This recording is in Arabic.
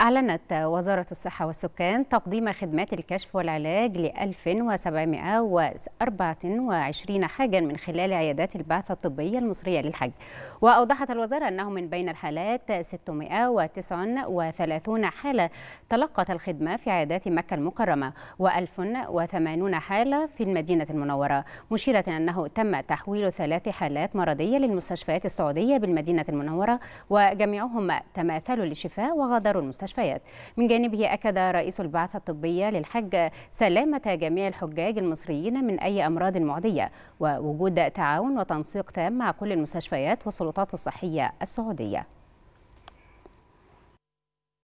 أعلنت وزارة الصحة والسكان تقديم خدمات الكشف والعلاج ل 1724 حاجا من خلال عيادات البعثة الطبية المصرية للحج وأوضحت الوزارة أنه من بين الحالات 639 حالة تلقت الخدمة في عيادات مكة المكرمة و1080 حالة في المدينة المنورة مشيرة أنه تم تحويل ثلاث حالات مرضية للمستشفيات السعودية بالمدينة المنورة وجميعهم تماثلوا للشفاء وغادروا المستشفى المستشفيات من جانبه أكد رئيس البعثة الطبية للحج سلامة جميع الحجاج المصريين من أي أمراض معدية ووجود تعاون وتنسيق تام مع كل المستشفيات والسلطات الصحية السعودية